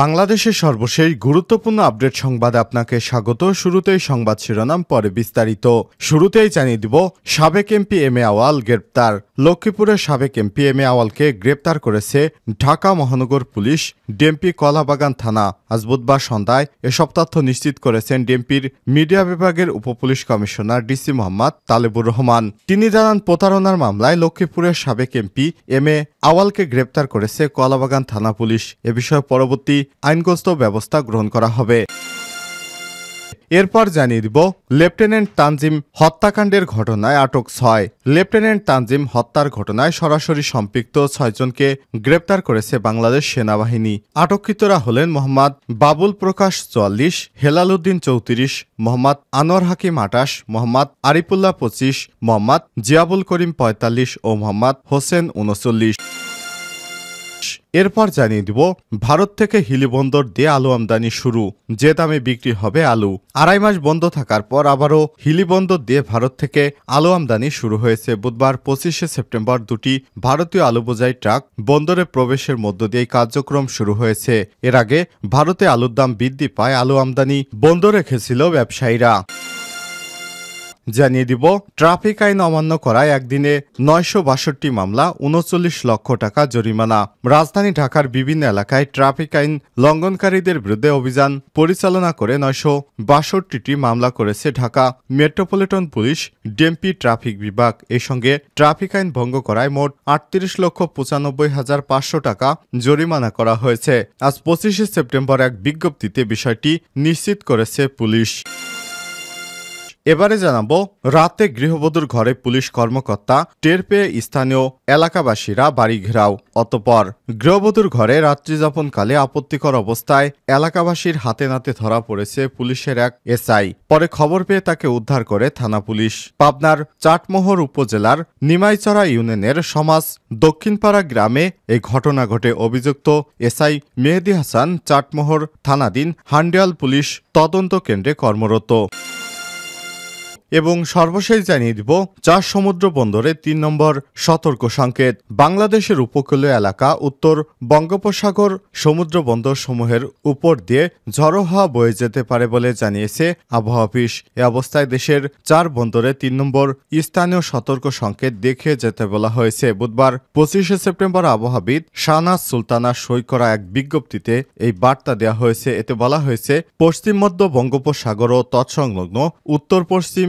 বাংলাদেশের সর্বশেষ গুরুত্বপূর্ণ আপডেট সংবাদে আপনাকে স্বাগত শুরুতেই সংবাদ শিরোনাম পরে বিস্তারিত শুরুতেই জানিয়ে দিব সাবেক এমপি এম এ আওয়াল গ্রেপ্তার লক্ষ্মীপুরের সাবেক এমপি এম এ আওয়ালকে গ্রেপ্তার করেছে ঢাকা মহানগর পুলিশ ডিএমপি কলাবাগান থানা আজ বুধবার সন্ধ্যায় এসব তথ্য নিশ্চিত করেছেন ডিএমপির মিডিয়া বিভাগের উপপুলিশ কমিশনার ডিসি মোহাম্মদ তালেবুর রহমান তিনি জানান প্রতারণার মামলায় লক্ষ্মীপুরের সাবেক এমপি এম এ আওয়ালকে গ্রেপ্তার করেছে কলাবাগান থানা পুলিশ এ বিষয়ে পরবর্তী প্রতি আইনগত ব্যবস্থা গ্রহণ করা হবে এরপর জানিয়ে দিব লেফটেন্যান্ট তানজিম হত্যাকাণ্ডের ঘটনায় আটক ছয় লেফটেন্যান্ট তানজিম হত্যার ঘটনায় সরাসরি সম্পৃক্ত ছয়জনকে গ্রেপ্তার করেছে বাংলাদেশ সেনাবাহিনী আটককৃতরা হলেন মোহাম্মদ বাবুল প্রকাশ চুয়াল্লিশ হেলাল উদ্দিন চৌত্রিশ মোহাম্মদ আনোয়ার হাকিম আটাশ মোহাম্মদ আরিফুল্লাহ পঁচিশ মোহাম্মদ জিয়াবুল করিম পঁয়তাল্লিশ ও মোহাম্মদ হোসেন উনচল্লিশ এরপর জানিয়ে দিব ভারত থেকে হিলি বন্দর দিয়ে আলু আমদানি শুরু যে দামে বিক্রি হবে আলু আড়াই মাস বন্ধ থাকার পর আবারও হিলি বন্দর দিয়ে ভারত থেকে আলু আমদানি শুরু হয়েছে বুধবার পঁচিশে সেপ্টেম্বর দুটি ভারতীয় আলু বোঝাই ট্রাক বন্দরে প্রবেশের মধ্য দিয়ে কার্যক্রম শুরু হয়েছে এর আগে ভারতে আলুর দাম বৃদ্ধি পায় আলু আমদানি বন্ধ রেখেছিল ব্যবসায়ীরা জানিয়ে দিব ট্রাফিক আইন অমান্য করায় একদিনে নয়শো বাষট্টি মামলা উনচল্লিশ লক্ষ টাকা জরিমানা রাজধানী ঢাকার বিভিন্ন এলাকায় ট্রাফিক আইন লঙ্ঘনকারীদের বিরুদ্ধে অভিযান পরিচালনা করে নয়শো বাষট্টিটি মামলা করেছে Dhaka metropolitan police DMP traffic বিভাগ এর সঙ্গে ট্রাফিক আইন ভঙ্গ করায় মোট আটত্রিশ লক্ষ পঁচানব্বই হাজার পাঁচশো টাকা জরিমানা করা হয়েছে আজ পঁচিশে সেপ্টেম্বর এক বিজ্ঞপ্তিতে বিষয়টি নিশ্চিত করেছে পুলিশ এবারে জানাব রাতে গৃহবধূর ঘরে পুলিশ কর্মকর্তা টের পেয়ে স্থানীয় এলাকাবাসীরা বাড়ি ঘেরাও অতপর গৃহবধূর ঘরে রাত্রিযাপনকালে আপত্তিকর অবস্থায় এলাকাবাসীর হাতে নাতে ধরা পড়েছে পুলিশের এক এসআই পরে খবর পেয়ে তাকে উদ্ধার করে থানা পুলিশ পাবনার চাটমোহর উপজেলার নিমাইচড়া ইউনিয়নের সমাজ দক্ষিণপাড়া গ্রামে এই ঘটনা ঘটে অভিযুক্ত এসআই মেহেদি হাসান চাটমোহর থানাধীন হান্ডিয়াল পুলিশ তদন্ত কেন্দ্রে কর্মরত এবং সর্বশেষ জানিয়ে দিব চার সমুদ্র বন্দরে তিন নম্বর সতর্ক সংকেত বাংলাদেশের উপকূলীয় এলাকা উত্তর বঙ্গোপসাগর সমুদ্র বন্দর সমূহের উপর দিয়ে ঝড়ো হাওয়া বয়ে যেতে পারে বলে জানিয়েছে আবহাওয়া অফিস এ অবস্থায় দেশের চার বন্দরে তিন নম্বর স্থানীয় সতর্ক সংকেত দেখিয়ে যেতে বলা হয়েছে বুধবার পঁচিশে সেপ্টেম্বর আবহাওয়াবিদ শাহনাজ সুলতানা সই করা এক বিজ্ঞপ্তিতে এই বার্তা দেওয়া হয়েছে এতে বলা হয়েছে পশ্চিম মধ্য বঙ্গোপসাগর ও তৎসংলগ্ন উত্তর পশ্চিম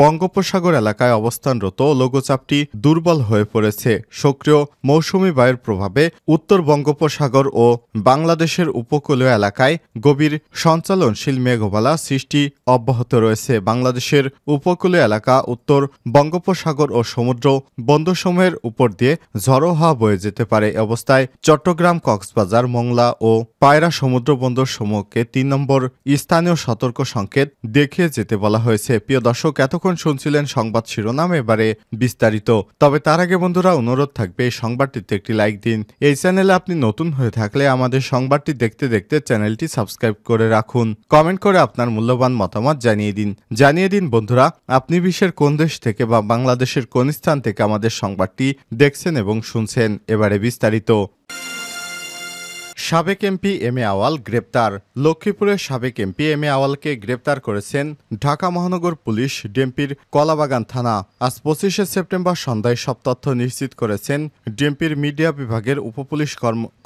বঙ্গোপসাগর এলাকায় অবস্থানরত লঘুচাপটি দুর্বল হয়ে পড়েছে সক্রিয় মৌসুমি বায়ুর প্রভাবে উত্তর বঙ্গোপসাগর ও বাংলাদেশের উপকূলীয় এলাকায় গভীর সঞ্চালনশীল মেঘবালা সৃষ্টি অব্যাহত রয়েছে বাংলাদেশের উপকূলীয় এলাকা উত্তর বঙ্গোপসাগর ও সমুদ্র বন্দরসমূহের উপর দিয়ে ঝড়ো হাওয়া বয়ে যেতে পারে অবস্থায় চট্টগ্রাম কক্সবাজার মংলা ও পায়রা সমুদ্র বন্দর সমূহকে তিন নম্বর স্থানীয় সতর্ক সংকেত দেখিয়ে যেতে বলা হয়েছে প্রিয় দর্শক এত এতক্ষণ শুনছিলেন সংবাদ শিরোনাম এবারে বিস্তারিত তবে তার আগে বন্ধুরা অনুরোধ থাকবে এই সংবাদটিতে একটি লাইক দিন এই চ্যানেলে আপনি নতুন হয়ে থাকলে আমাদের সংবাদটি দেখতে দেখতে চ্যানেলটি সাবস্ক্রাইব করে রাখুন কমেন্ট করে আপনার মূল্যবান মতামত জানিয়ে দিন জানিয়ে দিন বন্ধুরা আপনি বিশ্বের কোন দেশ থেকে বা বাংলাদেশের কোন স্থান থেকে আমাদের সংবাদটি দেখছেন এবং শুনছেন এবারে বিস্তারিত সাবেক এমপি এম এ আওয়াল গ্রেপ্তার লক্ষ্মীপুরের সাবেক এমপি এম এ আওয়ালকে গ্রেপ্তার করেছেন ঢাকা মহানগর পুলিশ ডিএমপির কলাবাগান থানা আজ পঁচিশে সেপ্টেম্বর সন্ধ্যায় সব তথ্য নিশ্চিত করেছেন ডিএমপির মিডিয়া বিভাগের উপপুলিশ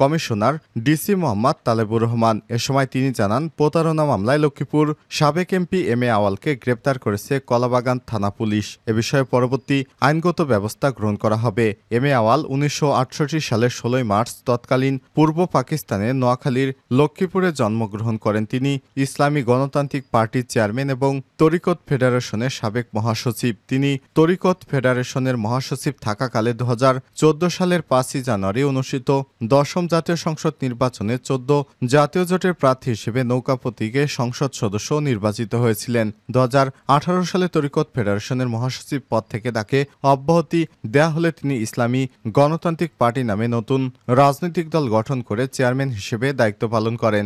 কমিশনার ডিসি মোহাম্মদ তালেবুর রহমান এ সময় তিনি জানান প্রতারণা মামলায় লক্ষ্মীপুর সাবেক এমপি এম এ আওয়ালকে গ্রেপ্তার করেছে কলাবাগান থানা পুলিশ এ বিষয়ে পরবর্তী আইনগত ব্যবস্থা গ্রহণ করা হবে এম এ আওয়াল উনিশশো সালের ষোলোই মার্চ তৎকালীন পূর্ব পাকিস্তান পাকিস্তানে নোয়াখালীর লক্ষ্মীপুরে জন্মগ্রহণ করেন তিনি ইসলামী গণতান্ত্রিক পার্টির চেয়ারম্যান এবং তরিকত ফেডারেশনের সাবেক মহাসচিব তিনি তরিকত ফেডারেশনের মহাসচিব থাকাকালে দু সালের পাঁচই জানুয়ারি অনুষ্ঠিত দশম জাতীয় সংসদ নির্বাচনে চোদ্দ জাতীয় জোটের প্রার্থী হিসেবে নৌকা প্রতীকে সংসদ সদস্য নির্বাচিত হয়েছিলেন দু সালে তরিকত ফেডারেশনের মহাসচিব পদ থেকে তাকে অব্যাহতি দেয়া হলে তিনি ইসলামী গণতান্ত্রিক পার্টি নামে নতুন রাজনৈতিক দল গঠন করে চেয়ারম্যান চেয়ারম্যান হিসেবে দায়িত্ব পালন করেন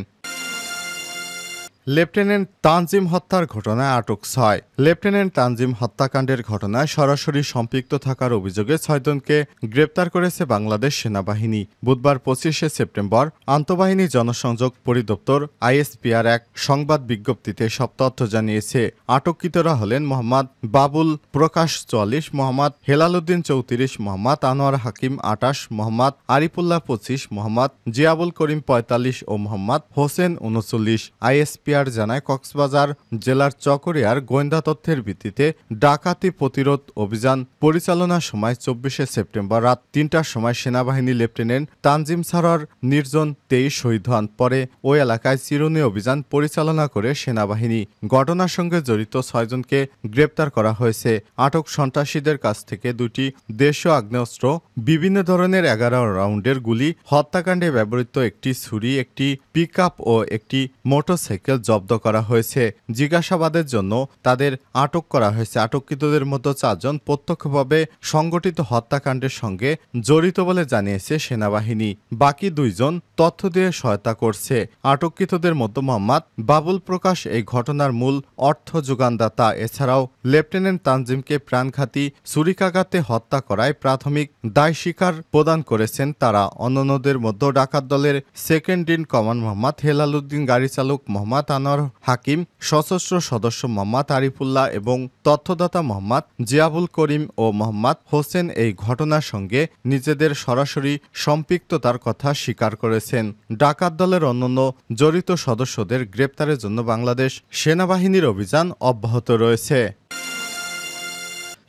লেফটেন্যান্ট তানজিম হত্যার ঘটনায় আটক ছয় লেফটেন্যান্ট তানজিম হত্যাকাণ্ডের ঘটনায় সরাসরি সম্পৃক্ত থাকার অভিযোগে ছয়জনকে গ্রেপ্তার করেছে বাংলাদেশ সেনাবাহিনী বুধবার পঁচিশে সেপ্টেম্বর আন্তঃবাহিনী জনসংযোগ পরিদপ্তর আইএসপিআর এক সংবাদ বিজ্ঞপ্তিতে সব তথ্য জানিয়েছে আটককৃতরা হলেন মোহাম্মদ বাবুল প্রকাশ চুয়াল্লিশ মোহাম্মদ হেলালুদ্দিন চৌত্রিশ মোহাম্মদ আনোয়ার হাকিম আটাশ মোহাম্মদ আরিফুল্লাহ পঁচিশ মোহাম্মদ জিয়াবুল করিম পঁয়তাল্লিশ ও মোহাম্মদ হোসেন উনচল্লিশ আইএসপিআর শাহরিয়ার জানায় কক্সবাজার জেলার চকরিয়ার গোয়েন্দা তথ্যের ভিত্তিতে ডাকাতি প্রতিরোধ অভিযান পরিচালনার সময় চব্বিশে সেপ্টেম্বর রাত তিনটার সময় সেনাবাহিনী লেফটেন্যান্ট তানজিম সারার নির্জন তেইশ শহীদ হন পরে ওই এলাকায় চিরুনি অভিযান পরিচালনা করে সেনাবাহিনী ঘটনার সঙ্গে জড়িত ছয়জনকে গ্রেপ্তার করা হয়েছে আটক সন্ত্রাসীদের কাছ থেকে দুটি দেশীয় আগ্নেয়াস্ত্র বিভিন্ন ধরনের এগারো রাউন্ডের গুলি হত্যাকাণ্ডে ব্যবহৃত একটি ছুরি একটি পিক ও একটি মোটরসাইকেল জব্দ করা হয়েছে জিজ্ঞাসাবাদের জন্য তাদের আটক করা হয়েছে আটককৃতদের মতো চারজন প্রত্যক্ষভাবে সংগঠিত হত্যাকাণ্ডের সঙ্গে জড়িত বলে জানিয়েছে সেনাবাহিনী বাকি দুইজন তথ্য দিয়ে সহায়তা করছে আটককৃতদের মতো মোহাম্মদ বাবুল প্রকাশ এই ঘটনার মূল অর্থ যোগানদাতা এছাড়াও লেফটেন্যান্ট তানজিমকে প্রাণঘাতী ছুরিকাঘাতে হত্যা করায় প্রাথমিক দায় স্বীকার প্রদান করেছেন তারা অন্যদের মধ্যে ডাকাত দলের second in command Mohammad Helaluddin গাড়ি চালক মোহাম্মদ আনোয়ার হাকিম সশস্ত্র সদস্য মোহাম্মদ আরিফুল্লাহ এবং তথ্যদাতা মোহাম্মদ জিয়াবুল করিম ও মোহাম্মদ হোসেন এই ঘটনার সঙ্গে নিজেদের সরাসরি সম্পৃক্ততার কথা স্বীকার করেছেন ডাকাত দলের অন্যান্য জড়িত সদস্যদের গ্রেপ্তারের জন্য বাংলাদেশ সেনাবাহিনীর অভিযান অব্যাহত রয়েছে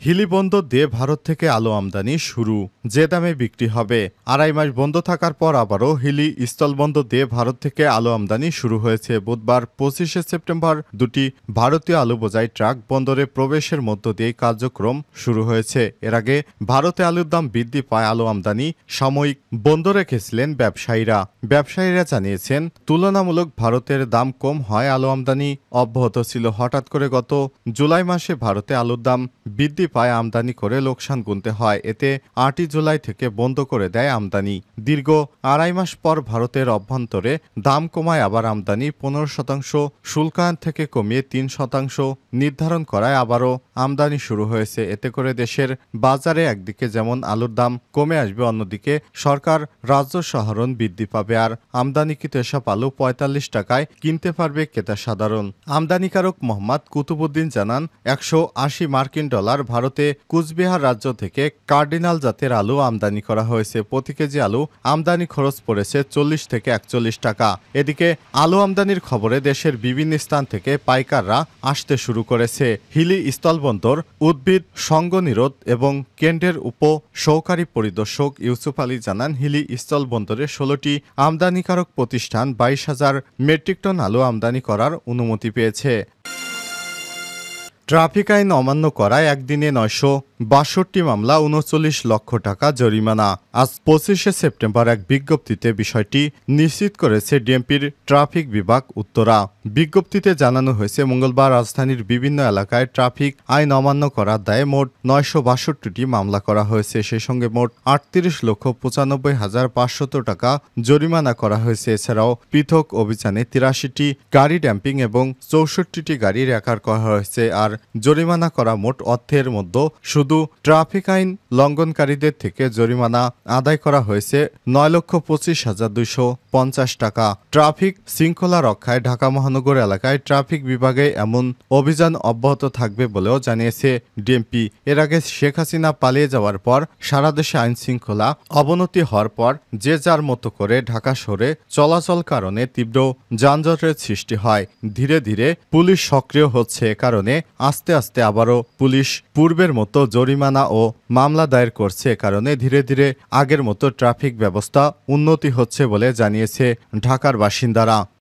হিলি বন্দর দিয়ে ভারত থেকে আলো আমদানি শুরু যে দামে বিক্রি হবে আড়াই মাস বন্ধ থাকার পর আবারও হিলি স্থলবন্দর দিয়ে ভারত থেকে আলো আমদানি শুরু হয়েছে বুধবার পঁচিশে সেপ্টেম্বর দুটি ভারতীয় আলু বোঝাই ট্রাক বন্দরে প্রবেশের মধ্য দিয়ে কার্যক্রম শুরু হয়েছে এর আগে ভারতে আলুর দাম বৃদ্ধি পায় আলো আমদানি সাময়িক বন্ধ রেখেছিলেন ব্যবসায়ীরা ব্যবসায়ীরা জানিয়েছেন তুলনামূলক ভারতের দাম কম হয় আলো আমদানি অব্যাহত ছিল হঠাৎ করে গত জুলাই মাসে ভারতে আলুর দাম বৃদ্ধি পায় আমদানি করে লোকসান গুনতে হয় এতে আটই জুলাই থেকে বন্ধ করে দেয় আমদানি দীর্ঘ আড়াই মাস পর ভারতের অভ্যন্তরে দাম কমায় আবার আমদানি পনেরো শতাংশ শুল্কায়ন থেকে কমিয়ে তিন শতাংশ নির্ধারণ করায় আবারও আমদানি শুরু হয়েছে এতে করে দেশের বাজারে একদিকে যেমন আলুর দাম কমে আসবে অন্যদিকে সরকার রাজ্য সহরণ বৃদ্ধি পাবে আর আমদানিকৃত এসব আলু পঁয়তাল্লিশ টাকায় কিনতে পারবে ক্রেতা সাধারণ আমদানিকারক মোহাম্মদ কুতুবুদ্দিন জানান একশো আশি মার্কিন ডলার ভারতে কুচবিহার রাজ্য থেকে কার্ডিনাল জাতের আলু আমদানি করা হয়েছে প্রতি কেজি আলু আমদানি খরচ পড়েছে চল্লিশ থেকে একচল্লিশ টাকা এদিকে আলু আমদানির খবরে দেশের বিভিন্ন স্থান থেকে পাইকাররা আসতে শুরু করেছে হিলি স্থলবন্দর উদ্ভিদ সঙ্গনিরোধ এবং কেন্দ্রের উপ সহকারী পরিদর্শক ইউসুফ আলী জানান হিলি স্থলবন্দরে ষোলোটি আমদানিকারক প্রতিষ্ঠান বাইশ হাজার মেট্রিক টন আলু আমদানি করার অনুমতি পেয়েছে ট্রাফিক আইন অমান্য করায় একদিনে নয়শো বাষট্টি মামলা উনচল্লিশ লক্ষ টাকা জরিমানা আজ পঁচিশে সেপ্টেম্বর এক বিজ্ঞপ্তিতে বিষয়টি নিশ্চিত করেছে ডিএমপির ট্রাফিক বিভাগ উত্তরা বিজ্ঞপ্তিতে জানানো হয়েছে মঙ্গলবার রাজধানীর বিভিন্ন এলাকায় ট্রাফিক আইন অমান্য করার দায়ে মোট নয়শো বাষট্টিটি মামলা করা হয়েছে সেই সঙ্গে মোট আটত্রিশ লক্ষ পঁচানব্বই হাজার পাঁচশত টাকা জরিমানা করা হয়েছে এছাড়াও পৃথক অভিযানে তিরাশিটি গাড়ি ড্যাম্পিং এবং চৌষট্টিটি গাড়ি রেকার করা হয়েছে আর জরিমানা করা মোট অর্থের মধ্যে শুধু ট্রাফিক আইন লঙ্ঘনকারীদের থেকে জরিমানা আদায় করা হয়েছে নয় লক্ষ পঁচিশ হাজার দুইশো পঞ্চাশ টাকা ট্রাফিক শৃঙ্খলা রক্ষায় ঢাকা মহানগর এলাকায় ট্রাফিক বিভাগে এমন অভিযান অব্যাহত থাকবে বলেও জানিয়েছে ডিএমপি এর আগে শেখ হাসিনা পালিয়ে যাওয়ার পর সারা দেশে আইন শৃঙ্খলা অবনতি হওয়ার পর যে যার মতো করে ঢাকা শহরে চলাচল কারণে তীব্র যানজটের সৃষ্টি হয় ধীরে ধীরে পুলিশ সক্রিয় হচ্ছে কারণে আস্তে আস্তে আবারও পুলিশ পূর্বের মতো জরিমানা ও মামলা দায়ের করছে কারণে ধীরে ধীরে আগের মতো ট্রাফিক ব্যবস্থা উন্নতি হচ্ছে বলে জানিয়েছে ঢাকার বাসিন্দারা